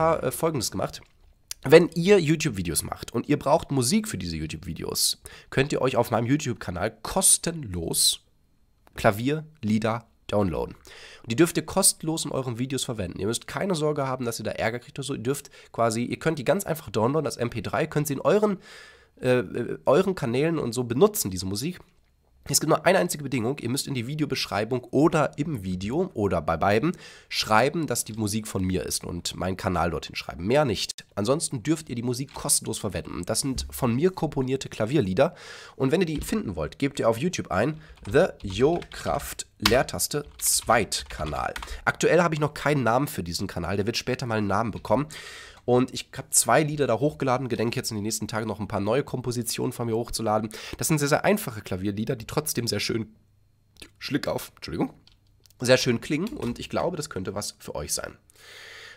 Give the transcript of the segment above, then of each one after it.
paar äh, Folgendes gemacht. Wenn ihr YouTube-Videos macht und ihr braucht Musik für diese YouTube-Videos, könnt ihr euch auf meinem YouTube-Kanal kostenlos Klavierlieder downloaden. Und die dürft ihr kostenlos in euren Videos verwenden. Ihr müsst keine Sorge haben, dass ihr da Ärger kriegt oder so. Ihr dürft quasi, ihr könnt die ganz einfach downloaden als MP3, könnt sie in euren, äh, äh, euren Kanälen und so benutzen, diese Musik. Es gibt nur eine einzige Bedingung, ihr müsst in die Videobeschreibung oder im Video oder bei beiden schreiben, dass die Musik von mir ist und meinen Kanal dorthin schreiben. Mehr nicht. Ansonsten dürft ihr die Musik kostenlos verwenden. Das sind von mir komponierte Klavierlieder und wenn ihr die finden wollt, gebt ihr auf YouTube ein The Jo Kraft Leertaste Zweitkanal. Aktuell habe ich noch keinen Namen für diesen Kanal, der wird später mal einen Namen bekommen. Und ich habe zwei Lieder da hochgeladen, gedenke jetzt in den nächsten Tagen noch ein paar neue Kompositionen von mir hochzuladen. Das sind sehr, sehr einfache Klavierlieder, die trotzdem sehr schön Schlick auf, Entschuldigung, sehr schön klingen und ich glaube, das könnte was für euch sein.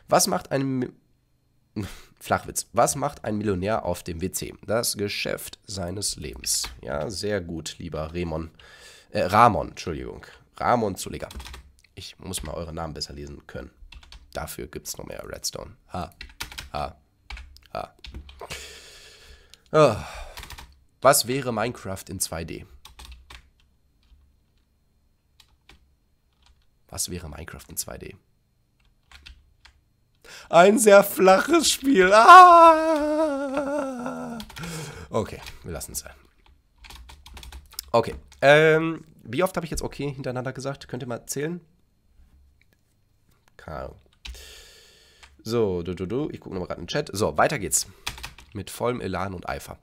Was macht ein Flachwitz. Was macht ein Millionär auf dem WC? Das Geschäft seines Lebens. Ja, sehr gut, lieber Ramon. Äh, Ramon, Entschuldigung. Ramon Zuleger. Ich muss mal eure Namen besser lesen können. Dafür gibt es noch mehr Redstone. Ha. Ha. Ha. Oh. Was wäre Minecraft in 2D? Was wäre Minecraft in 2D? Ein sehr flaches Spiel. Ah! Okay, wir lassen es sein. Okay. Ähm, wie oft habe ich jetzt okay hintereinander gesagt? Könnt ihr mal zählen? Keine Ahnung. So, du, du, du. ich gucke nochmal gerade in den Chat. So, weiter geht's. Mit vollem Elan und Eifer.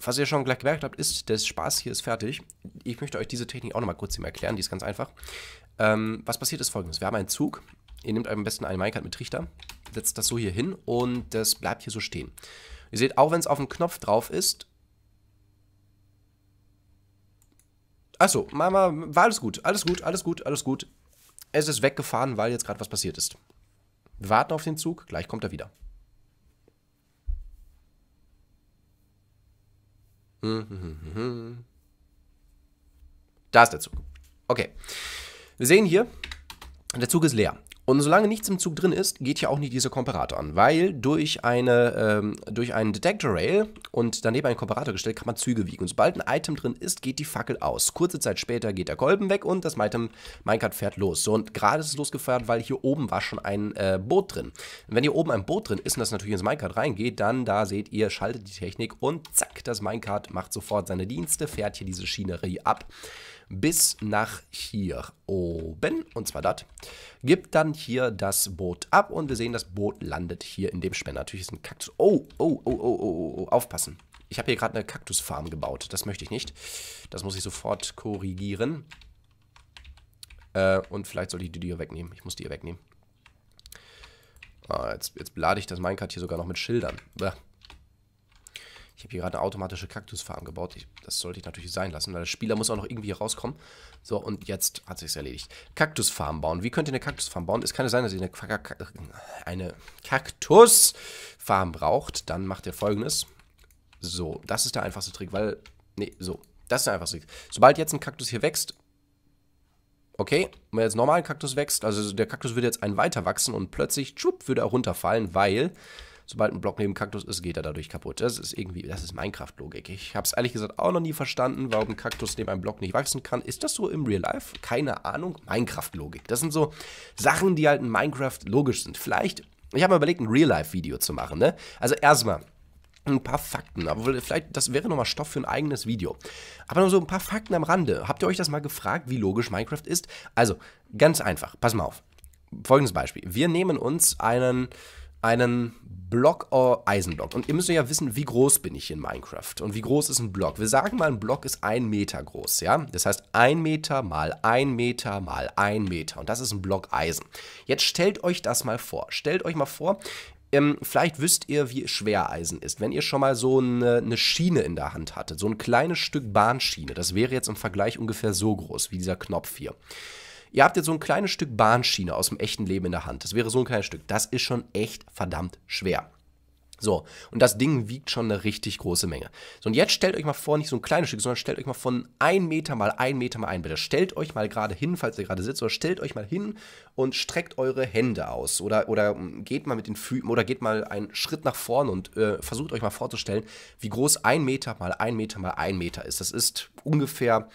Was ihr schon gleich gemerkt habt, ist, der Spaß hier ist fertig. Ich möchte euch diese Technik auch nochmal kurz erklären, die ist ganz einfach. Ähm, was passiert ist folgendes. Wir haben einen Zug. Ihr nehmt am besten einen Minecart mit Trichter, setzt das so hier hin und das bleibt hier so stehen. Ihr seht, auch wenn es auf dem Knopf drauf ist, Achso, Mama, war alles gut, alles gut, alles gut, alles gut. Es ist weggefahren, weil jetzt gerade was passiert ist. Wir warten auf den Zug, gleich kommt er wieder. Da ist der Zug. Okay. Wir sehen hier, der Zug ist leer. Und solange nichts im Zug drin ist, geht hier auch nicht dieser Komparator an, weil durch, eine, ähm, durch einen Detector Rail und daneben einen Komparator gestellt, kann man Züge wiegen. Und sobald ein Item drin ist, geht die Fackel aus. Kurze Zeit später geht der Kolben weg und das Minecart fährt los. So, und gerade ist es losgefahren, weil hier oben war schon ein äh, Boot drin. Und wenn hier oben ein Boot drin ist und das natürlich ins Minecart reingeht, dann da seht ihr, schaltet die Technik und zack, das Minecart macht sofort seine Dienste, fährt hier diese Schiene ab bis nach hier oben, und zwar das, gibt dann hier das Boot ab und wir sehen, das Boot landet hier in dem Spender. Natürlich ist ein Kaktus. Oh, oh, oh, oh, oh, oh, oh, aufpassen. Ich habe hier gerade eine Kaktusfarm gebaut. Das möchte ich nicht. Das muss ich sofort korrigieren. Äh, und vielleicht sollte ich die hier wegnehmen. Ich muss die hier wegnehmen. Ah, jetzt, jetzt lade ich das Minecart hier sogar noch mit Schildern. Bäh. Ich habe hier gerade eine automatische Kaktusfarm gebaut. Ich, das sollte ich natürlich sein lassen, weil der Spieler muss auch noch irgendwie rauskommen. So, und jetzt hat sich erledigt. Kaktusfarm bauen. Wie könnt ihr eine Kaktusfarm bauen? Es kann ja sein, dass ihr eine, eine Kaktusfarm braucht. Dann macht ihr folgendes. So, das ist der einfachste Trick, weil... Nee, so. Das ist der einfachste Trick. Sobald jetzt ein Kaktus hier wächst, okay, wenn jetzt normal ein Kaktus wächst, also der Kaktus würde jetzt einen weiter wachsen und plötzlich, tschupp, würde er runterfallen, weil sobald ein Block neben Kaktus ist, geht er dadurch kaputt. Das ist irgendwie, das ist Minecraft-Logik. Ich habe es ehrlich gesagt auch noch nie verstanden, warum ein Kaktus neben einem Block nicht wachsen kann. Ist das so im Real Life? Keine Ahnung. Minecraft-Logik. Das sind so Sachen, die halt in Minecraft logisch sind. Vielleicht, ich habe mir überlegt, ein Real-Life-Video zu machen, ne? Also erstmal ein paar Fakten, aber vielleicht, das wäre nochmal Stoff für ein eigenes Video. Aber noch so ein paar Fakten am Rande. Habt ihr euch das mal gefragt, wie logisch Minecraft ist? Also, ganz einfach, pass mal auf. Folgendes Beispiel. Wir nehmen uns einen, einen Block or äh, Eisenblock. Und ihr müsst ja wissen, wie groß bin ich in Minecraft und wie groß ist ein Block. Wir sagen mal, ein Block ist ein Meter groß, ja? Das heißt, ein Meter mal ein Meter mal ein Meter. Und das ist ein Block Eisen. Jetzt stellt euch das mal vor. Stellt euch mal vor, ähm, vielleicht wisst ihr, wie schwer Eisen ist. Wenn ihr schon mal so eine, eine, Schiene in der Hand hattet, so ein kleines Stück Bahnschiene, das wäre jetzt im Vergleich ungefähr so groß wie dieser Knopf hier ihr habt jetzt so ein kleines Stück Bahnschiene aus dem echten Leben in der Hand. Das wäre so ein kleines Stück. Das ist schon echt verdammt schwer. So, und das Ding wiegt schon eine richtig große Menge. So, und jetzt stellt euch mal vor, nicht so ein kleines Stück, sondern stellt euch mal von 1 Meter mal 1 Meter mal 1 Meter. Stellt euch mal gerade hin, falls ihr gerade sitzt, oder stellt euch mal hin und streckt eure Hände aus. Oder, oder geht mal mit den Füßen, oder geht mal einen Schritt nach vorne und äh, versucht euch mal vorzustellen, wie groß 1 Meter mal 1 Meter mal 1 Meter ist. Das ist ungefähr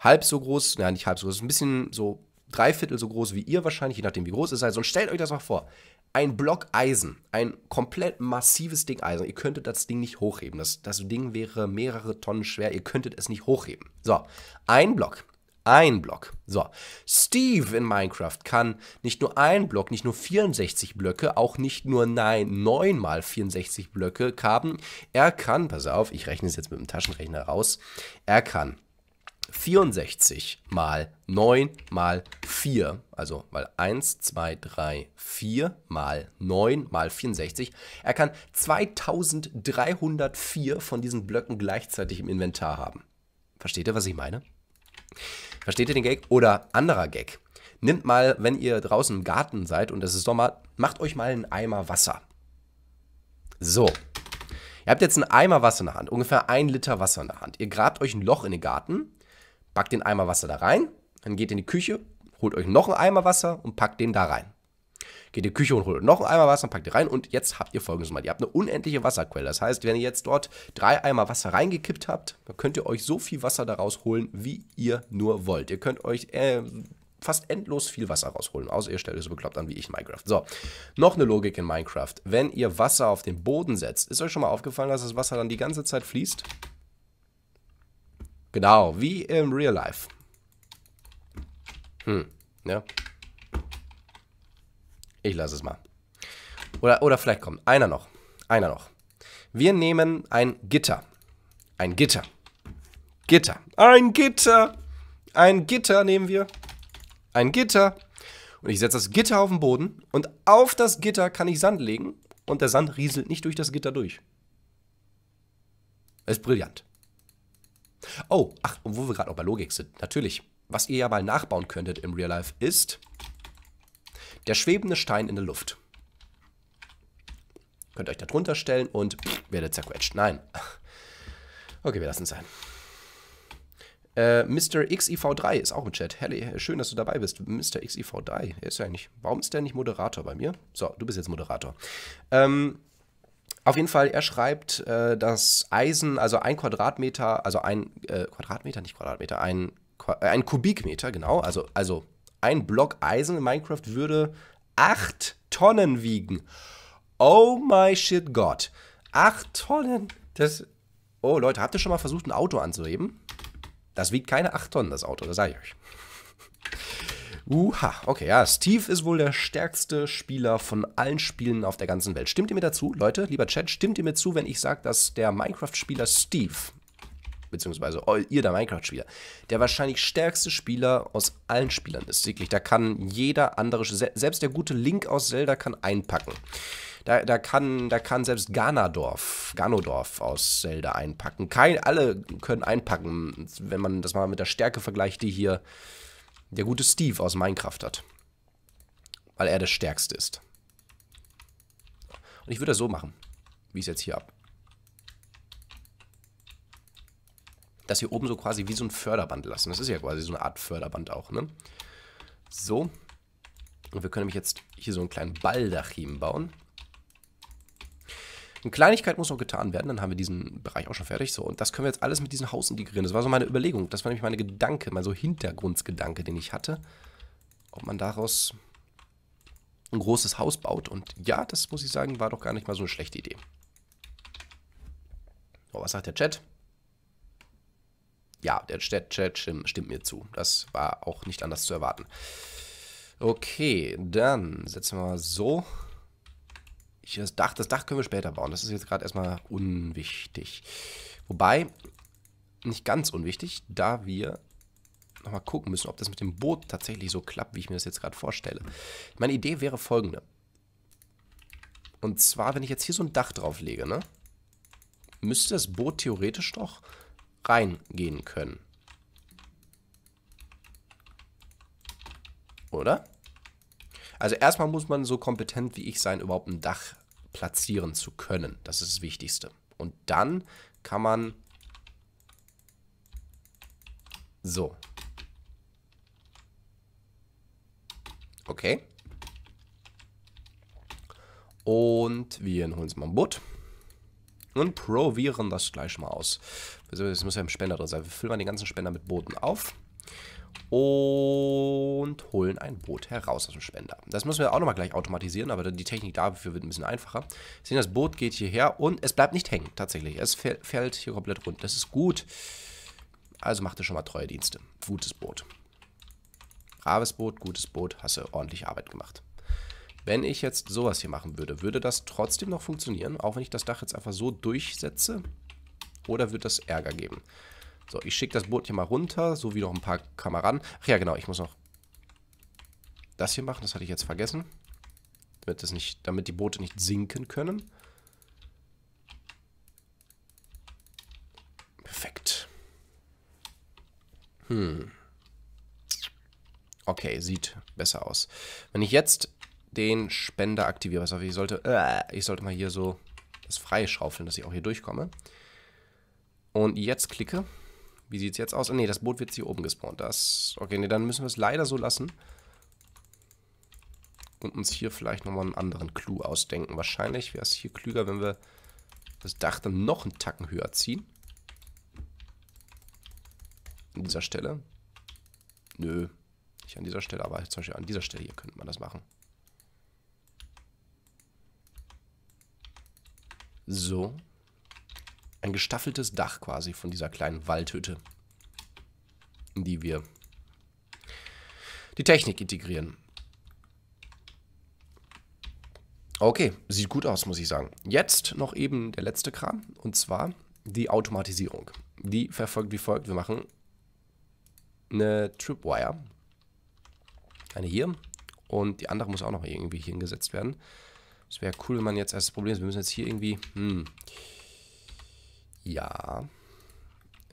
halb so groß, nein, nicht halb so groß, ist ein bisschen so dreiviertel so groß wie ihr wahrscheinlich, je nachdem wie groß es sein Und Stellt euch das mal vor. Ein Block Eisen, ein komplett massives Ding Eisen. Ihr könntet das Ding nicht hochheben. Das, das Ding wäre mehrere Tonnen schwer. Ihr könntet es nicht hochheben. So, ein Block. Ein Block. So, Steve in Minecraft kann nicht nur ein Block, nicht nur 64 Blöcke, auch nicht nur nein, 9 mal 64 Blöcke haben. Er kann, pass auf, ich rechne es jetzt mit dem Taschenrechner raus. Er kann 64 mal 9 mal 4, also mal 1, 2, 3, 4 mal 9 mal 64. Er kann 2304 von diesen Blöcken gleichzeitig im Inventar haben. Versteht ihr, was ich meine? Versteht ihr den Gag? Oder anderer Gag. Nimmt mal, wenn ihr draußen im Garten seid und es ist Sommer, macht euch mal einen Eimer Wasser. So, Ihr habt jetzt einen Eimer Wasser in der Hand, ungefähr ein Liter Wasser in der Hand. Ihr grabt euch ein Loch in den Garten Packt den Eimer Wasser da rein, dann geht in die Küche, holt euch noch einen Eimer Wasser und packt den da rein. Geht in die Küche und holt noch einen Eimer Wasser und packt den rein und jetzt habt ihr folgendes mal. Ihr habt eine unendliche Wasserquelle. Das heißt, wenn ihr jetzt dort drei Eimer Wasser reingekippt habt, dann könnt ihr euch so viel Wasser daraus holen, wie ihr nur wollt. Ihr könnt euch äh, fast endlos viel Wasser rausholen. Außer ihr stellt euch so bekloppt an wie ich in Minecraft. So, noch eine Logik in Minecraft. Wenn ihr Wasser auf den Boden setzt, ist euch schon mal aufgefallen, dass das Wasser dann die ganze Zeit fließt? Genau, wie im Real Life. Hm, ja. Ich lasse es mal. Oder, oder vielleicht kommt einer noch. Einer noch. Wir nehmen ein Gitter. Ein Gitter. Gitter. Ein Gitter. Ein Gitter nehmen wir. Ein Gitter. Und ich setze das Gitter auf den Boden und auf das Gitter kann ich Sand legen und der Sand rieselt nicht durch das Gitter durch. ist brillant. Oh, ach, wo wir gerade noch bei Logik sind. Natürlich, was ihr ja mal nachbauen könntet im Real Life ist der schwebende Stein in der Luft. Könnt ihr euch da drunter stellen und pff, werdet zerquetscht. Nein. Okay, wir lassen es sein. Äh, Mr. XIV3 ist auch im Chat. Helly, schön, dass du dabei bist. Mr. XIV3, er ist ja nicht. Warum ist der nicht Moderator bei mir? So, du bist jetzt Moderator. Ähm, auf jeden Fall, er schreibt, äh, dass Eisen, also ein Quadratmeter, also ein äh, Quadratmeter, nicht Quadratmeter, ein, äh, ein Kubikmeter, genau, also, also ein Block Eisen in Minecraft würde 8 Tonnen wiegen. Oh my shit God. 8 Tonnen. Das. Oh Leute, habt ihr schon mal versucht, ein Auto anzuheben? Das wiegt keine 8 Tonnen, das Auto, das sage ich euch. Uha, okay, ja, Steve ist wohl der stärkste Spieler von allen Spielen auf der ganzen Welt. Stimmt ihr mir dazu, Leute? Lieber Chat, stimmt ihr mir zu, wenn ich sage, dass der Minecraft-Spieler Steve, beziehungsweise ihr der Minecraft-Spieler, der wahrscheinlich stärkste Spieler aus allen Spielern ist. Wirklich, da kann jeder andere, selbst der gute Link aus Zelda kann einpacken. Da, da, kann, da kann selbst Ganadorf, Ganodorf aus Zelda einpacken. Kein, alle können einpacken, wenn man das mal mit der Stärke vergleicht, die hier der gute Steve aus Minecraft hat. Weil er der Stärkste ist. Und ich würde das so machen, wie ich es jetzt hier habe. Das hier oben so quasi wie so ein Förderband lassen. Das ist ja quasi so eine Art Förderband auch, ne? So. Und wir können nämlich jetzt hier so einen kleinen Baldachim bauen. Eine Kleinigkeit muss noch getan werden, dann haben wir diesen Bereich auch schon fertig. So, und das können wir jetzt alles mit diesem Haus integrieren. Das war so meine Überlegung. Das war nämlich meine Gedanke, mein so Hintergrundgedanke, den ich hatte. Ob man daraus ein großes Haus baut. Und ja, das muss ich sagen, war doch gar nicht mal so eine schlechte Idee. So, oh, was sagt der Chat? Ja, der Chat, Chat stimmt mir zu. Das war auch nicht anders zu erwarten. Okay, dann setzen wir mal so hier das Dach. Das Dach können wir später bauen. Das ist jetzt gerade erstmal unwichtig. Wobei, nicht ganz unwichtig, da wir nochmal gucken müssen, ob das mit dem Boot tatsächlich so klappt, wie ich mir das jetzt gerade vorstelle. Meine Idee wäre folgende. Und zwar, wenn ich jetzt hier so ein Dach drauflege, ne? Müsste das Boot theoretisch doch reingehen können. Oder? Also erstmal muss man so kompetent wie ich sein, überhaupt ein Dach platzieren zu können. Das ist das Wichtigste. Und dann kann man... So. Okay. Und wir holen uns mal ein Boot. Und probieren das gleich mal aus. Das also, muss ja im Spender drin sein. Wir füllen mal den ganzen Spender mit Booten auf und holen ein Boot heraus aus dem Spender. Das müssen wir auch nochmal gleich automatisieren, aber die Technik dafür wird ein bisschen einfacher. Wir sehen, das Boot geht hierher und es bleibt nicht hängen, tatsächlich. Es fällt hier komplett rund. Das ist gut. Also macht ihr schon mal treue Dienste. Gutes Boot. Braves Boot, gutes Boot, hast du ordentlich Arbeit gemacht. Wenn ich jetzt sowas hier machen würde, würde das trotzdem noch funktionieren, auch wenn ich das Dach jetzt einfach so durchsetze? Oder wird das Ärger geben? So, ich schicke das Boot hier mal runter, so wie noch ein paar Kameraden. Ach ja, genau, ich muss noch das hier machen, das hatte ich jetzt vergessen. Damit, das nicht, damit die Boote nicht sinken können. Perfekt. Hm. Okay, sieht besser aus. Wenn ich jetzt den Spender aktiviere, was auf ich sollte, äh, ich sollte mal hier so das freischaufeln, dass ich auch hier durchkomme. Und jetzt klicke, wie sieht es jetzt aus? Ah, Ne, das Boot wird hier oben gespawnt. Das, okay, ne, dann müssen wir es leider so lassen. Und uns hier vielleicht nochmal einen anderen Clou ausdenken. Wahrscheinlich wäre es hier klüger, wenn wir das Dach dann noch einen Tacken höher ziehen. An dieser Stelle. Nö, nicht an dieser Stelle, aber zum Beispiel an dieser Stelle hier könnte man das machen. So ein gestaffeltes Dach quasi von dieser kleinen Waldhütte, in die wir die Technik integrieren. Okay, sieht gut aus, muss ich sagen. Jetzt noch eben der letzte Kram, und zwar die Automatisierung. Die verfolgt wie folgt. Wir machen eine Tripwire. Eine hier. Und die andere muss auch noch irgendwie hier hingesetzt werden. Das wäre cool, wenn man jetzt, das Problem ist, wir müssen jetzt hier irgendwie, hm, ja.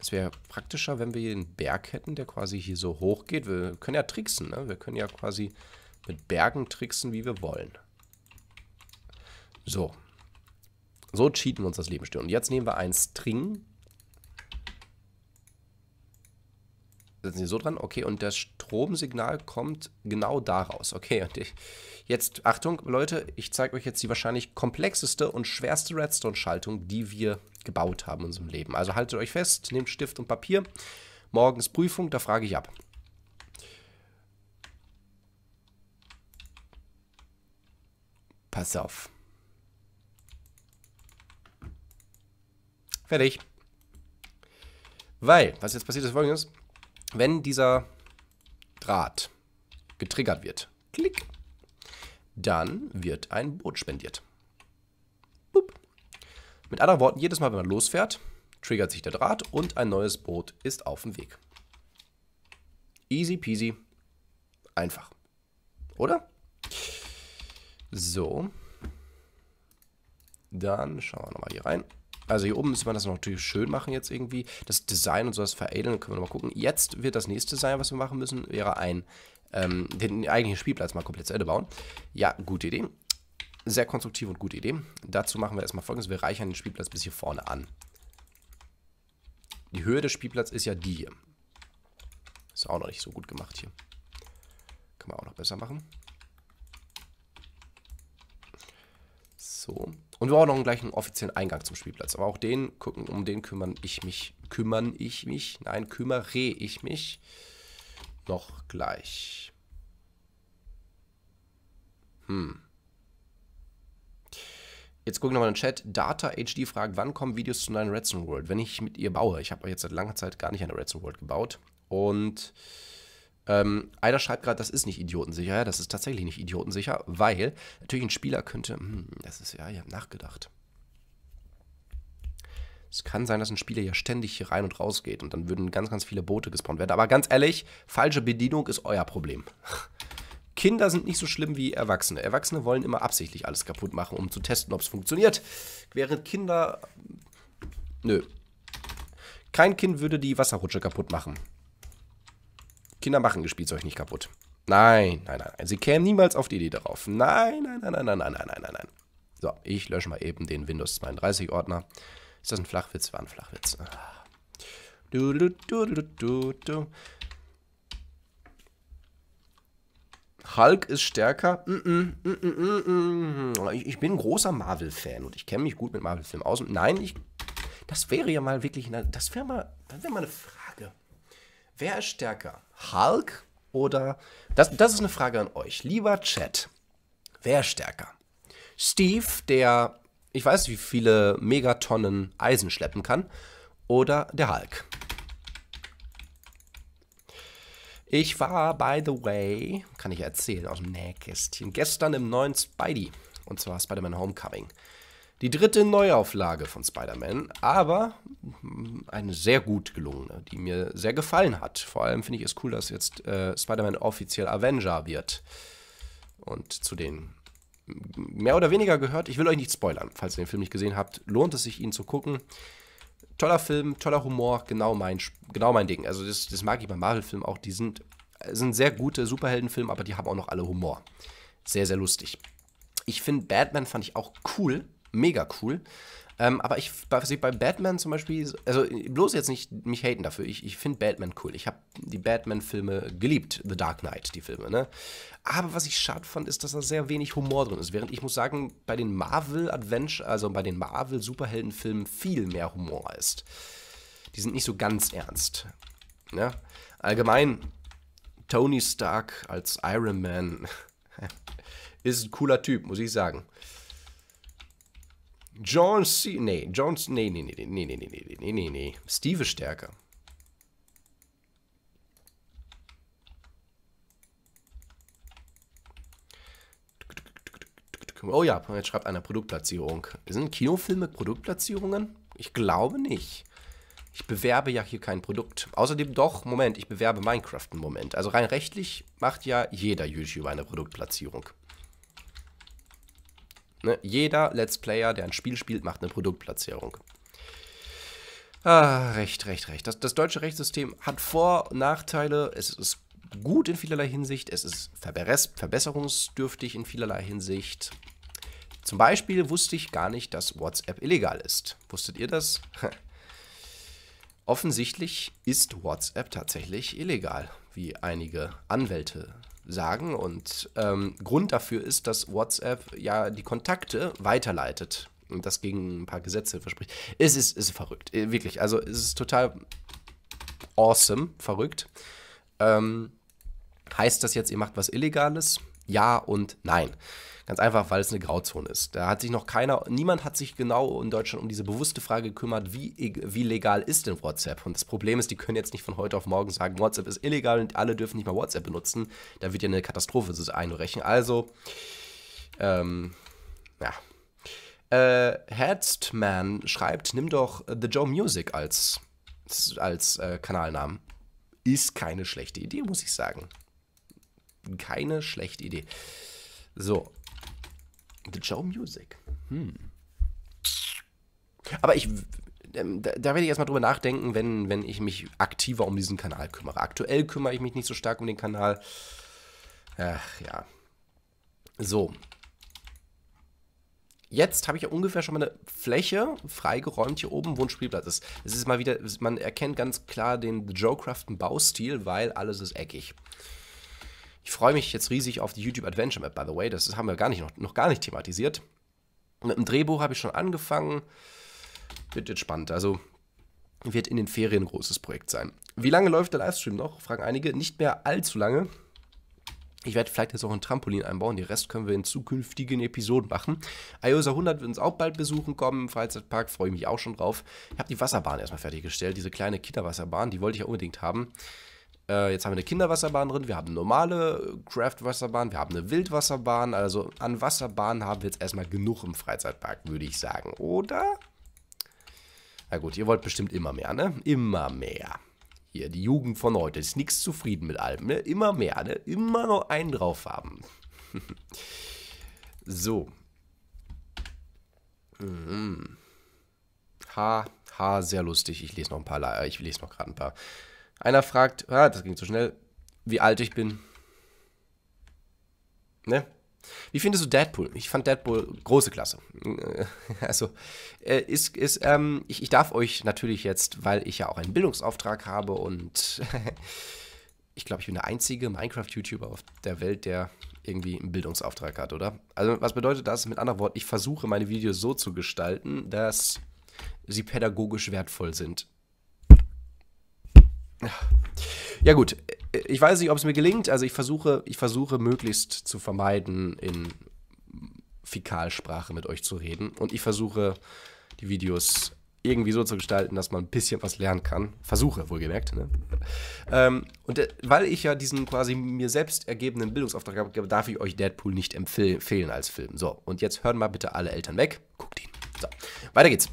Es wäre praktischer, wenn wir hier einen Berg hätten, der quasi hier so hoch geht. Wir können ja tricksen, ne? Wir können ja quasi mit Bergen tricksen, wie wir wollen. So. So cheaten wir uns das Leben stören. Und jetzt nehmen wir einen String. Setzen Sie so dran. Okay, und das Stromsignal kommt genau daraus. Okay, und ich, jetzt, Achtung, Leute, ich zeige euch jetzt die wahrscheinlich komplexeste und schwerste Redstone-Schaltung, die wir gebaut haben in unserem Leben. Also haltet euch fest, nehmt Stift und Papier. Morgens Prüfung, da frage ich ab. Pass auf. Fertig. Weil, was jetzt passiert ist folgendes, wenn dieser Draht getriggert wird, klick, dann wird ein Boot spendiert. Mit anderen Worten, jedes Mal, wenn man losfährt, triggert sich der Draht und ein neues Boot ist auf dem Weg. Easy peasy. Einfach. Oder? So. Dann schauen wir nochmal hier rein. Also hier oben müsste man das natürlich schön machen jetzt irgendwie. Das Design und sowas veredeln, können wir nochmal gucken. Jetzt wird das nächste sein, was wir machen müssen, wäre ein, ähm, den eigentlichen Spielplatz mal komplett zu Ende bauen. Ja, gute Idee. Sehr konstruktive und gute Idee. Dazu machen wir erstmal folgendes. Wir reichern den Spielplatz bis hier vorne an. Die Höhe des Spielplatzes ist ja die hier. Ist auch noch nicht so gut gemacht hier. Kann man auch noch besser machen. So. Und wir brauchen noch einen gleichen offiziellen Eingang zum Spielplatz. Aber auch den, gucken, um den kümmern ich mich. Kümmern ich mich? Nein, kümmere ich mich. Noch gleich. Hm. Jetzt gucken wir mal in den Chat. Data HD fragt, wann kommen Videos zu einer Redstone World? Wenn ich mit ihr baue. Ich habe jetzt seit langer Zeit gar nicht eine Redstone World gebaut. Und ähm, Eider schreibt gerade, das ist nicht idiotensicher. Ja, das ist tatsächlich nicht idiotensicher, weil natürlich ein Spieler könnte. Hm, das ist ja, ich habe nachgedacht. Es kann sein, dass ein Spieler ja ständig hier rein und raus geht und dann würden ganz, ganz viele Boote gespawnt werden. Aber ganz ehrlich, falsche Bedienung ist euer Problem. Kinder sind nicht so schlimm wie Erwachsene. Erwachsene wollen immer absichtlich alles kaputt machen, um zu testen, ob es funktioniert. Während Kinder. Nö. Kein Kind würde die Wasserrutsche kaputt machen. Kinder machen ihr Spielzeug nicht kaputt. Nein, nein, nein, nein. Sie kämen niemals auf die Idee darauf. Nein, nein, nein, nein, nein, nein, nein, nein, nein. So, ich lösche mal eben den Windows 32 Ordner. Ist das ein Flachwitz? War ein Flachwitz. Ah. Du, du, du, du, du, du. Hulk ist stärker. Mm -mm, mm, mm, mm, mm. ich, ich, bin großer Marvel-Fan und ich kenne mich gut mit Marvel-Filmen aus. nein, ich, das wäre ja mal wirklich, eine, das wäre mal, das wäre mal eine Frage. Wer ist stärker? Hulk oder, das, das ist eine Frage an euch. Lieber Chat, wer ist stärker? Steve, der, ich weiß, wie viele Megatonnen Eisen schleppen kann, oder der Hulk? Ich war, by the way, kann ich erzählen aus dem Nähkästchen, gestern im neuen Spidey. Und zwar Spider-Man Homecoming. Die dritte Neuauflage von Spider-Man, aber mm, eine sehr gut gelungene, die mir sehr gefallen hat. Vor allem finde ich es cool, dass jetzt äh, Spider-Man offiziell Avenger wird. Und zu den mm, mehr oder weniger gehört, ich will euch nicht spoilern, falls ihr den Film nicht gesehen habt, lohnt es sich, ihn zu gucken toller Film, toller Humor, genau mein, genau mein Ding. Also das, das mag ich bei Marvel-Filmen auch. Die sind, sind sehr gute Superheldenfilme, aber die haben auch noch alle Humor. Sehr, sehr lustig. Ich finde, Batman fand ich auch cool, mega cool. Ähm, aber ich, was also ich bei Batman zum Beispiel, also bloß jetzt nicht mich haten dafür, ich, ich finde Batman cool. Ich habe die Batman-Filme geliebt, The Dark Knight, die Filme, ne? Aber was ich schade fand, ist, dass da sehr wenig Humor drin ist. Während ich muss sagen, bei den Marvel-Adventure, also bei den marvel superhelden filmen viel mehr Humor ist. Die sind nicht so ganz ernst. Ne? Allgemein, Tony Stark als Iron Man ist ein cooler Typ, muss ich sagen. John C. Nee, John. Nee, nee, nee, nee, nee, nee, nee, nee, nee. nee. Steve ist stärker. Oh ja, jetzt schreibt einer Produktplatzierung. Sind Kinofilme Produktplatzierungen? Ich glaube nicht. Ich bewerbe ja hier kein Produkt. Außerdem doch, Moment, ich bewerbe Minecraft im Moment. Also rein rechtlich macht ja jeder YouTuber eine Produktplatzierung. Ne? Jeder Let's Player, der ein Spiel spielt, macht eine Produktplatzierung. Ah, Recht, Recht, Recht. Das, das deutsche Rechtssystem hat Vor- und Nachteile. Es ist gut in vielerlei Hinsicht. Es ist verbesserungsdürftig in vielerlei Hinsicht. Zum Beispiel wusste ich gar nicht, dass WhatsApp illegal ist. Wusstet ihr das? Offensichtlich ist WhatsApp tatsächlich illegal, wie einige Anwälte sagen. Und ähm, Grund dafür ist, dass WhatsApp ja die Kontakte weiterleitet. Und das gegen ein paar Gesetze verspricht. Es ist, ist verrückt, äh, wirklich. Also es ist total awesome, verrückt. Ähm, heißt das jetzt, ihr macht was Illegales? Ja und nein. Ganz einfach, weil es eine Grauzone ist. Da hat sich noch keiner, niemand hat sich genau in Deutschland um diese bewusste Frage gekümmert, wie, wie legal ist denn WhatsApp? Und das Problem ist, die können jetzt nicht von heute auf morgen sagen, WhatsApp ist illegal und alle dürfen nicht mal WhatsApp benutzen. Da wird ja eine Katastrophe so einrechnen. Also, ähm, ja. Äh, Headstman schreibt, nimm doch The Joe Music als, als äh, Kanalnamen. Ist keine schlechte Idee, muss ich sagen. Keine schlechte Idee. So, The Joe Music. Hm. Aber ich, ähm, da, da, werde ich erstmal drüber nachdenken, wenn, wenn ich mich aktiver um diesen Kanal kümmere. Aktuell kümmere ich mich nicht so stark um den Kanal. Ach ja. So. Jetzt habe ich ja ungefähr schon mal eine Fläche freigeräumt hier oben, wo ein Spielplatz ist. Es ist mal wieder, man erkennt ganz klar den The Joe Craften Baustil, weil alles ist eckig. Ich freue mich jetzt riesig auf die YouTube Adventure Map, by the way. Das haben wir gar nicht, noch, noch gar nicht thematisiert. Mit dem Drehbuch habe ich schon angefangen. Wird jetzt spannend. Also wird in den Ferien ein großes Projekt sein. Wie lange läuft der Livestream noch? Fragen einige. Nicht mehr allzu lange. Ich werde vielleicht jetzt auch ein Trampolin einbauen. Den Rest können wir in zukünftigen Episoden machen. IOSA 100 wird uns auch bald besuchen kommen im Freizeitpark. Freue ich mich auch schon drauf. Ich habe die Wasserbahn erstmal fertiggestellt. Diese kleine Kinderwasserbahn, die wollte ich ja unbedingt haben. Äh, jetzt haben wir eine Kinderwasserbahn drin, wir haben eine normale äh, Craft-Wasserbahn, wir haben eine Wildwasserbahn. Also an Wasserbahnen haben wir jetzt erstmal genug im Freizeitpark, würde ich sagen, oder? Na gut, ihr wollt bestimmt immer mehr, ne? Immer mehr. Hier, die Jugend von heute ist nichts zufrieden mit allem, ne? Immer mehr, ne? Immer noch einen drauf haben. so. Mhm. Ha, ha, sehr lustig. Ich lese noch ein paar, äh, ich lese noch gerade ein paar einer fragt, ah, das ging zu schnell, wie alt ich bin. Ne? Wie findest du Deadpool? Ich fand Deadpool große Klasse. Also, äh, ist, ist, ähm, ich, ich darf euch natürlich jetzt, weil ich ja auch einen Bildungsauftrag habe und ich glaube, ich bin der einzige Minecraft-YouTuber auf der Welt, der irgendwie einen Bildungsauftrag hat, oder? Also, was bedeutet das? Mit anderen Worten, ich versuche meine Videos so zu gestalten, dass sie pädagogisch wertvoll sind. Ja gut, ich weiß nicht, ob es mir gelingt. Also ich versuche, ich versuche möglichst zu vermeiden, in Fikalsprache mit euch zu reden. Und ich versuche, die Videos irgendwie so zu gestalten, dass man ein bisschen was lernen kann. Versuche, wohlgemerkt. Ne? Ähm, und äh, weil ich ja diesen quasi mir selbst ergebenen Bildungsauftrag habe, darf ich euch Deadpool nicht empfehlen als Film. So, und jetzt hören mal bitte alle Eltern weg. Guckt ihn. So, weiter geht's.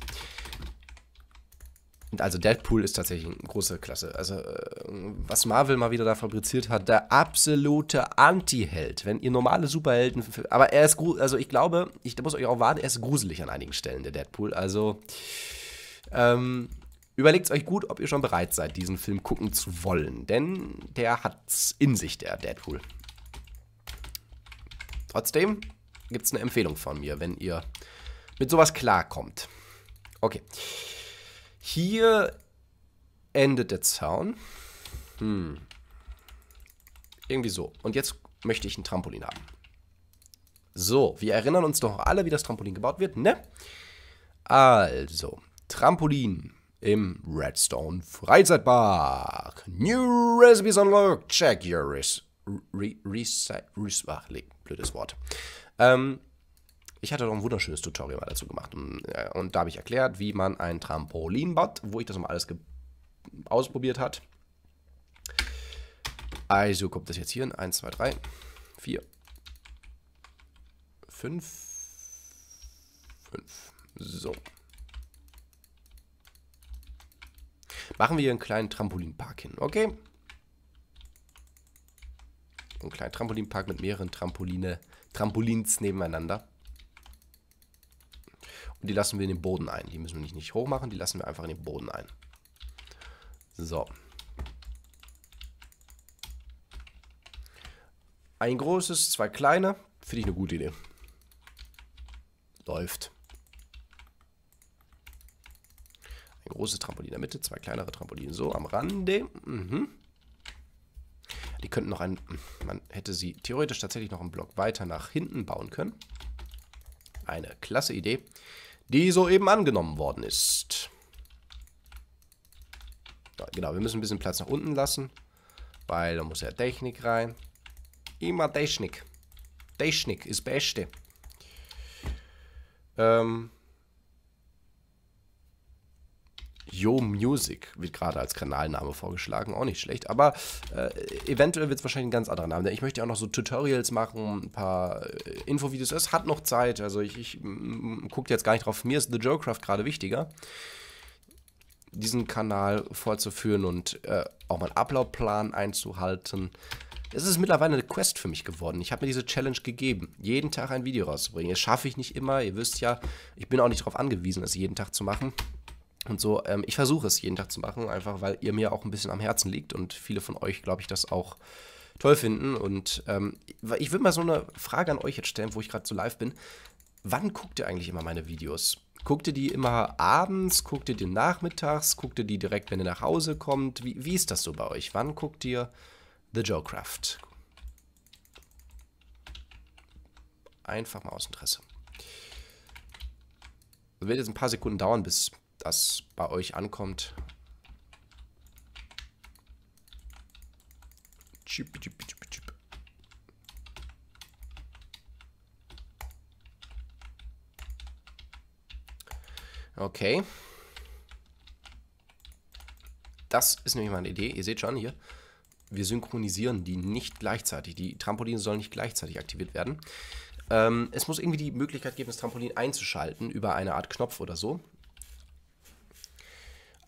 Und also Deadpool ist tatsächlich eine große Klasse. Also äh, was Marvel mal wieder da fabriziert hat, der absolute Anti-Held. Wenn ihr normale Superhelden, aber er ist also ich glaube, ich muss euch auch warnen, er ist gruselig an einigen Stellen der Deadpool. Also ähm, überlegt euch gut, ob ihr schon bereit seid, diesen Film gucken zu wollen, denn der hat's in sich, der Deadpool. Trotzdem gibt's eine Empfehlung von mir, wenn ihr mit sowas klarkommt. Okay. Hier endet der Zaun. Hm. Irgendwie so. Und jetzt möchte ich ein Trampolin haben. So, wir erinnern uns doch alle, wie das Trampolin gebaut wird, ne? Also, Trampolin im Redstone Freizeitpark. New Recipes Unlocked. Check your res... Re, res ach, blödes Wort. Ähm, ich hatte doch ein wunderschönes Tutorial mal dazu gemacht. Mm, äh, und, da habe ich erklärt, wie man ein Trampolin baut, wo ich das mal alles ausprobiert hat. Also kommt das jetzt hier in 1, 2, 3, 4, 5, 5. So. Machen wir hier einen kleinen Trampolinpark hin, okay? Einen kleinen Trampolinpark mit mehreren Trampoline, Trampolins nebeneinander. Und die lassen wir in den Boden ein. Die müssen wir nicht, nicht hoch machen, die lassen wir einfach in den Boden ein. So. Ein großes, zwei kleine. Finde ich eine gute Idee. Läuft. Ein großes Trampolin in der Mitte, zwei kleinere Trampoline so am Rande. Mhm. Die könnten noch ein... Man hätte sie theoretisch tatsächlich noch einen Block weiter nach hinten bauen können. Eine klasse Idee die soeben angenommen worden ist. Ja, genau, wir müssen ein bisschen Platz nach unten lassen, weil da muss ja Technik rein. Immer Technik. Technik ist Beste. Ähm, Yo Music wird gerade als Kanalname vorgeschlagen. Auch nicht schlecht, aber äh, eventuell wird es wahrscheinlich ein ganz anderer Name. Denn ich möchte auch noch so Tutorials machen, ein paar äh, Infovideos. Es hat noch Zeit, also ich, ich gucke jetzt gar nicht drauf. Mir ist The Joecraft gerade wichtiger, diesen Kanal fortzuführen und äh, auch meinen Uploadplan einzuhalten. Es ist mittlerweile eine Quest für mich geworden. Ich habe mir diese Challenge gegeben, jeden Tag ein Video rauszubringen. Das schaffe ich nicht immer. Ihr wisst ja, ich bin auch nicht darauf angewiesen, es jeden Tag zu machen. Und so, ähm, ich versuche es jeden Tag zu machen, einfach weil ihr mir auch ein bisschen am Herzen liegt und viele von euch, glaube ich, das auch toll finden. Und ähm, ich würde mal so eine Frage an euch jetzt stellen, wo ich gerade so live bin. Wann guckt ihr eigentlich immer meine Videos? Guckt ihr die immer abends? Guckt ihr die nachmittags? Guckt ihr die direkt, wenn ihr nach Hause kommt? Wie, wie ist das so bei euch? Wann guckt ihr The Joe Craft? Einfach mal aus Interesse. Das wird jetzt ein paar Sekunden dauern, bis das bei euch ankommt. Chip, chip, chip, chip. Okay. Das ist nämlich meine Idee. Ihr seht schon hier, wir synchronisieren die nicht gleichzeitig. Die Trampoline sollen nicht gleichzeitig aktiviert werden. Ähm, es muss irgendwie die Möglichkeit geben, das Trampolin einzuschalten über eine Art Knopf oder so.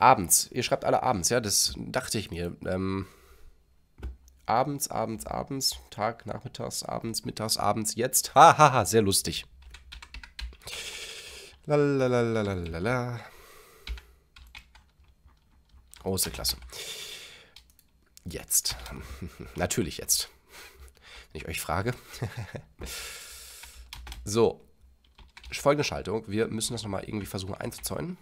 Abends. Ihr schreibt alle abends, ja, das dachte ich mir. Ähm, abends, abends, abends, Tag, nachmittags, abends, mittags, abends, jetzt. Hahaha, ha, ha, sehr lustig. Lalalalalala. Große Klasse. Jetzt. Natürlich jetzt. Wenn ich euch frage. so. Folgende Schaltung. Wir müssen das nochmal irgendwie versuchen einzuzäunen.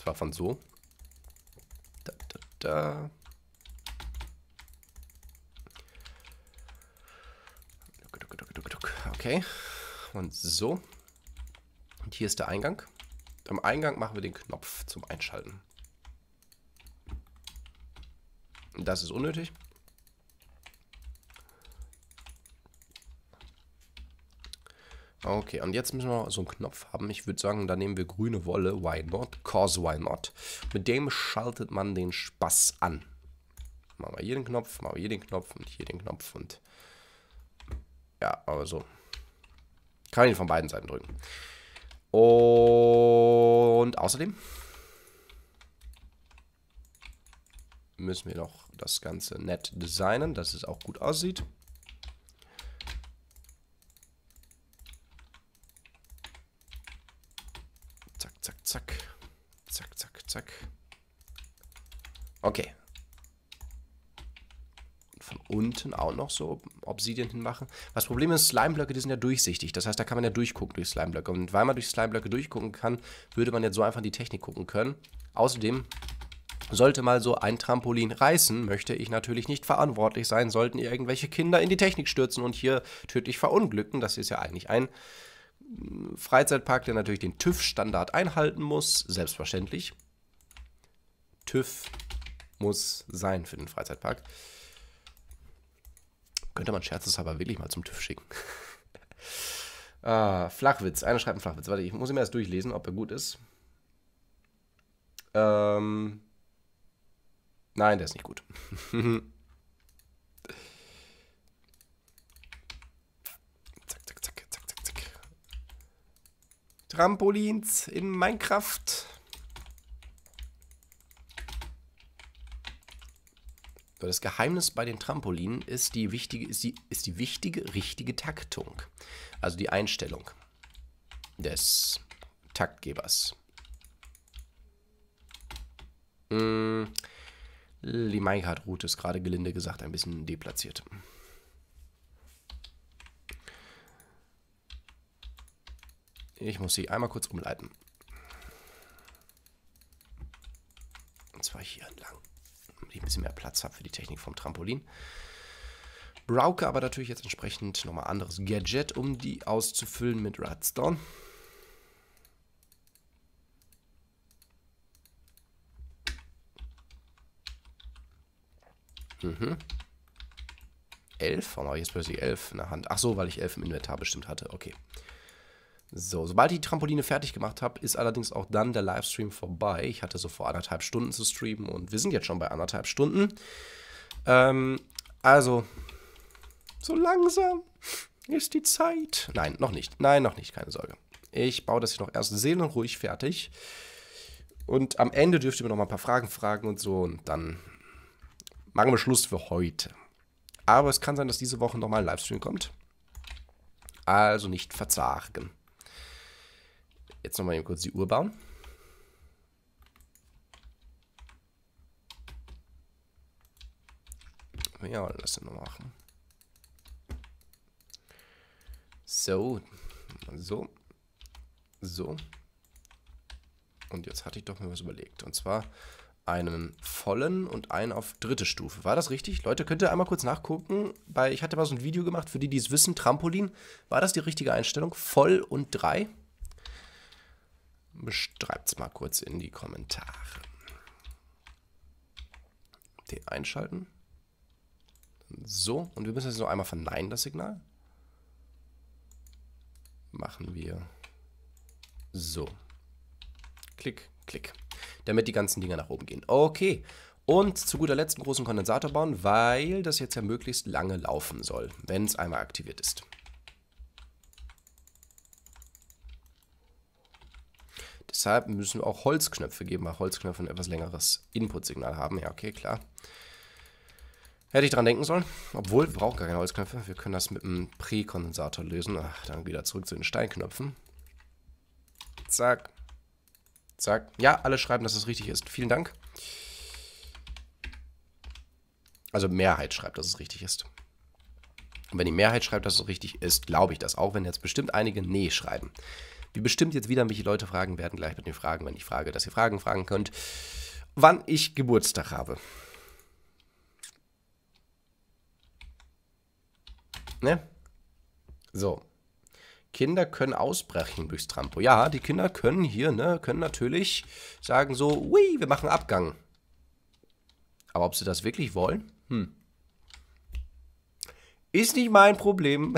zwar von so. Da, da, da. Okay. Und so. Und hier ist der Eingang. Am Eingang machen wir den Knopf zum Einschalten. Das ist unnötig. Okay, und jetzt müssen wir so einen Knopf haben. Ich würde sagen, da nehmen wir grüne Wolle. Why not? Cause why not? Mit dem schaltet man den Spaß an. Machen wir hier den Knopf, machen wir hier den Knopf und hier den Knopf und... Ja, aber so. Kann ich ihn von beiden Seiten drücken. Und außerdem müssen wir noch das Ganze nett designen, dass es auch gut aussieht. unten auch noch so Obsidian hinmachen. Was Problem ist, Slimeblöcke, die sind ja durchsichtig. Das heißt, da kann man ja durchgucken durch Slimeblöcke. Und weil man durch Slimeblöcke durchgucken kann, würde man jetzt so einfach in die Technik gucken können. Außerdem sollte mal so ein Trampolin reißen, möchte ich natürlich nicht verantwortlich sein, sollten irgendwelche Kinder in die Technik stürzen und hier tödlich verunglücken. Das ist ja eigentlich ein hm, Freizeitpark, der natürlich den TÜV-Standard einhalten muss, selbstverständlich. TÜV muss sein für den Freizeitpark könnte man scherzeshalber wirklich mal zum TÜV schicken. ah, Flachwitz. Einer schreibt einen Flachwitz. Warte, ich muss ihn erst durchlesen, ob er gut ist. Ähm. Nein, der ist nicht gut. zack, zack, zack, zack, zack, zack. Trampolins in Minecraft. das Geheimnis bei den Trampolinen ist die, wichtige, ist, die, ist die wichtige, richtige Taktung. Also die Einstellung des Taktgebers. die hm, Minecart-Route ist gerade gelinde gesagt ein bisschen deplatziert. Ich muss sie einmal kurz umleiten. Und zwar hier entlang damit ich ein bisschen mehr Platz habe für die Technik vom Trampolin. Brauche aber natürlich jetzt entsprechend nochmal anderes Gadget, um die auszufüllen mit Redstone. Mhm. 11? Warum habe ich jetzt plötzlich 11 in der Hand? Ach so, weil ich 11 im Inventar bestimmt hatte. Okay. So, sobald ich die Trampoline fertig gemacht habe, ist allerdings auch dann der Livestream vorbei. Ich hatte so vor anderthalb Stunden zu streamen und wir sind jetzt schon bei anderthalb Stunden. Ähm, also, so langsam ist die Zeit. Nein, noch nicht. Nein, noch nicht, keine Sorge. Ich baue das hier noch erst seelenruhig fertig. Und am Ende dürft ihr mir noch mal ein paar Fragen fragen und so. Und dann machen wir Schluss für heute. Aber es kann sein, dass diese Woche nochmal ein Livestream kommt. Also nicht verzagen. Jetzt nochmal eben kurz die Uhr bauen. Ja, lass das noch machen. So, so, so. Und jetzt hatte ich doch mir was überlegt. Und zwar einen vollen und einen auf dritte Stufe. War das richtig? Leute, könnt ihr einmal kurz nachgucken? Bei, ich hatte mal so ein Video gemacht, für die, die es wissen, Trampolin. War das die richtige Einstellung? Voll und drei? Schreibt es mal kurz in die Kommentare. Den einschalten. So, und wir müssen jetzt noch einmal verneinen, das Signal. Machen wir so. Klick, klick. Damit die ganzen Dinger nach oben gehen. Okay. Und zu guter Letzt einen großen Kondensator bauen, weil das jetzt ja möglichst lange laufen soll, wenn es einmal aktiviert ist. Deshalb müssen wir auch Holzknöpfe geben, weil Holzknöpfe ein etwas längeres Input-Signal haben. Ja, okay, klar. Hätte ich dran denken sollen. Obwohl, wir brauchen gar keine Holzknöpfe. Wir können das mit einem Präkondensator lösen. Ach, dann wieder zurück zu den Steinknöpfen. Zack. Zack. Ja, alle schreiben, dass es das richtig ist. Vielen Dank. Also Mehrheit schreibt, dass es richtig ist. Und wenn die Mehrheit schreibt, dass es richtig ist, glaube ich das. Auch wenn jetzt bestimmt einige Nee schreiben wie bestimmt jetzt wieder mich Leute fragen werden, gleich mit den Fragen, wenn ich frage, dass ihr Fragen fragen könnt, wann ich Geburtstag habe. Ne? So. Kinder können ausbrechen durchs Trampo. Ja, die Kinder können hier, ne, können natürlich sagen so, ui, wir machen Abgang. Aber ob sie das wirklich wollen? Hm. Ist nicht mein Problem.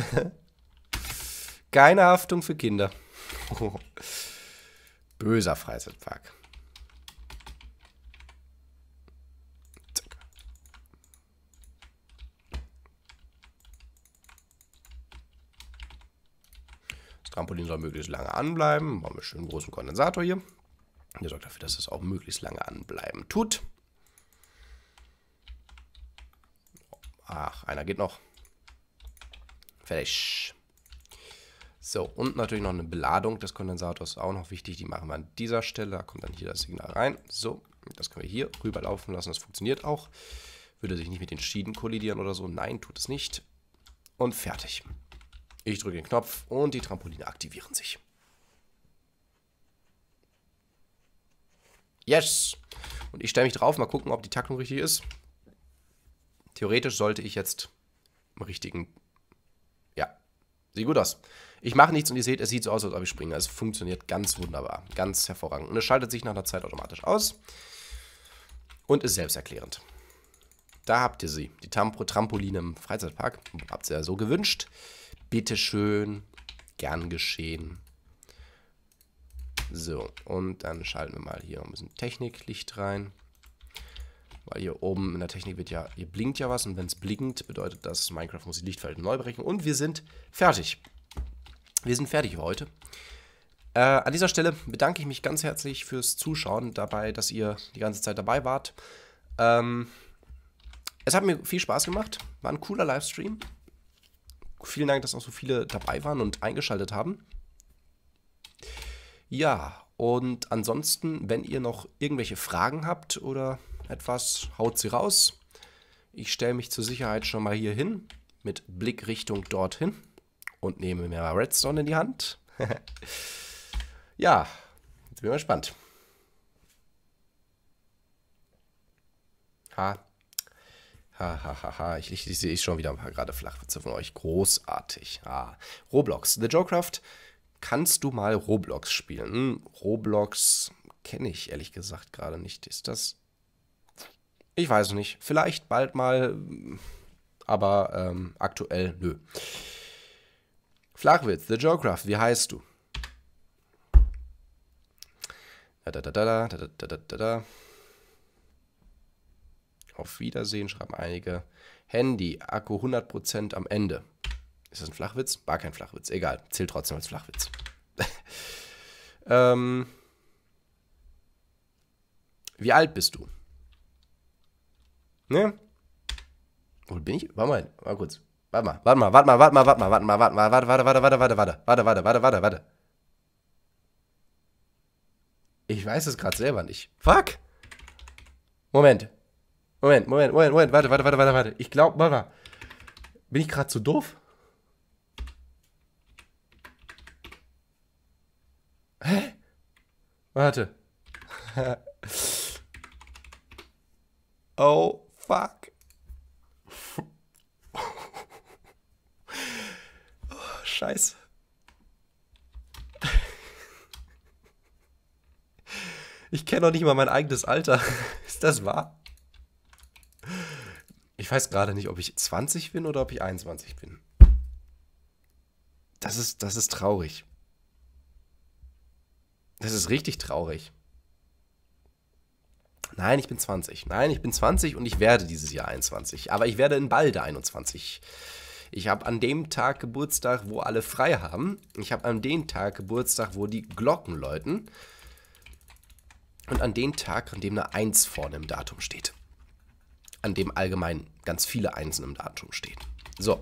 Keine Haftung für Kinder. Böser Freizeitpark. Zack. Das Trampolin soll möglichst lange anbleiben. Machen wir schön einen großen Kondensator hier. Der sorgt dafür, dass es auch möglichst lange anbleiben tut. Ach, einer geht noch. Fertig. So, und natürlich noch eine Beladung des Kondensators, auch noch wichtig, die machen wir an dieser Stelle, da kommt dann hier das Signal rein. So, das können wir hier rüberlaufen lassen, das funktioniert auch. Würde sich nicht mit den Schienen kollidieren oder so, nein, tut es nicht. Und fertig. Ich drücke den Knopf und die Trampoline aktivieren sich. Yes! Und ich stelle mich drauf, mal gucken, ob die Taktung richtig ist. Theoretisch sollte ich jetzt im richtigen Sieht gut aus. Ich mache nichts und ihr seht, es sieht so aus, als ob ich springe. Es funktioniert ganz wunderbar, ganz hervorragend. Und es schaltet sich nach einer Zeit automatisch aus und ist selbsterklärend. Da habt ihr sie, die Tamp Trampoline im Freizeitpark. Habt ihr ja so gewünscht. Bitteschön, gern geschehen. So, und dann schalten wir mal hier ein bisschen Techniklicht rein. Weil hier oben in der Technik wird ja, hier blinkt ja was und wenn es blinkt, bedeutet das, Minecraft muss die Lichtverhältnisse neu berechnen und wir sind fertig. Wir sind fertig für heute. Äh, an dieser Stelle bedanke ich mich ganz herzlich fürs Zuschauen, dabei, dass ihr die ganze Zeit dabei wart. Ähm, es hat mir viel Spaß gemacht, war ein cooler Livestream. Vielen Dank, dass auch so viele dabei waren und eingeschaltet haben. Ja, und ansonsten, wenn ihr noch irgendwelche Fragen habt oder etwas, haut sie raus. Ich stelle mich zur Sicherheit schon mal hier hin, mit Blickrichtung dorthin und nehme mir mal Redstone in die Hand. ja, jetzt bin ich mal gespannt. Ha. Ha, ha, ha, ha. Ich, ich, ich sehe schon wieder ein paar gerade Flachwitze von euch. Großartig. Ah. Roblox. The Joecraft. Kannst du mal Roblox spielen? Hm, Roblox kenne ich ehrlich gesagt gerade nicht. Ist das ich weiß es nicht. Vielleicht bald mal, aber ähm, aktuell nö. Flachwitz, The Geograph, wie heißt du? Da, da, da, da, Auf Wiedersehen schreiben einige. Handy, Akku 100% am Ende. Ist das ein Flachwitz? War kein Flachwitz. Egal, zählt trotzdem als Flachwitz. ähm, wie alt bist du? Ne? Wo bin ich? Warte mal, mal kurz. Warte mal, warte mal, warte mal, warte mal, warte mal, warte mal, warte mal, warte, warte, warte, warte, warte, warte, warte, warte, warte, warte, warte. Ich weiß es gerade selber nicht. Fuck! Moment. Moment, Moment, Moment, Moment, warte, warte, warte, warte, warte. Ich glaube, warte mal. Bin ich gerade zu doof? Hä? Warte. oh Fuck. Oh, scheiße. Ich kenne noch nicht mal mein eigenes Alter. Ist das wahr? Ich weiß gerade nicht, ob ich 20 bin oder ob ich 21 bin. Das ist, das ist traurig. Das ist richtig traurig. Nein, ich bin 20. Nein, ich bin 20 und ich werde dieses Jahr 21. Aber ich werde in Balde 21. Ich habe an dem Tag Geburtstag, wo alle frei haben. Ich habe an dem Tag Geburtstag, wo die Glocken läuten. Und an dem Tag, an dem eine 1 vorne im Datum steht. An dem allgemein ganz viele Einsen im Datum stehen. So.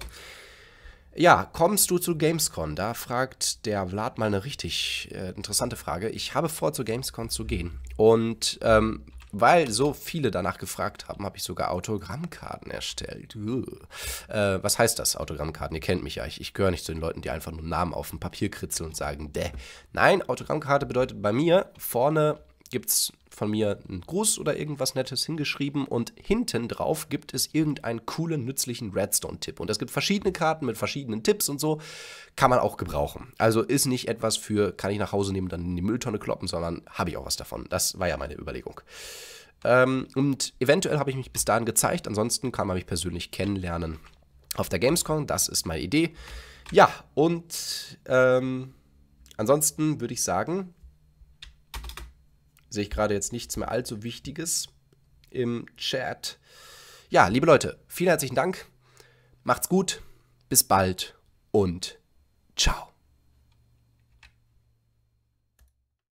Ja, kommst du zu Gamescon? Da fragt der Vlad mal eine richtig äh, interessante Frage. Ich habe vor, zu Gamescon zu gehen. Und ähm, weil so viele danach gefragt haben, habe ich sogar Autogrammkarten erstellt. Äh, was heißt das, Autogrammkarten? Ihr kennt mich ja. Ich, ich gehöre nicht zu den Leuten, die einfach nur Namen auf dem Papier kritzeln und sagen, däh. Nein, Autogrammkarte bedeutet bei mir vorne gibt es von mir einen Gruß oder irgendwas Nettes hingeschrieben und hinten drauf gibt es irgendeinen coolen, nützlichen Redstone-Tipp. Und es gibt verschiedene Karten mit verschiedenen Tipps und so, kann man auch gebrauchen. Also ist nicht etwas für, kann ich nach Hause nehmen, dann in die Mülltonne kloppen, sondern habe ich auch was davon. Das war ja meine Überlegung. Ähm, und eventuell habe ich mich bis dahin gezeigt, ansonsten kann man mich persönlich kennenlernen auf der Gamescom, das ist meine Idee. Ja, und ähm, ansonsten würde ich sagen, sehe ich gerade jetzt nichts mehr allzu Wichtiges im Chat. Ja, liebe Leute, vielen herzlichen Dank. Macht's gut, bis bald und ciao.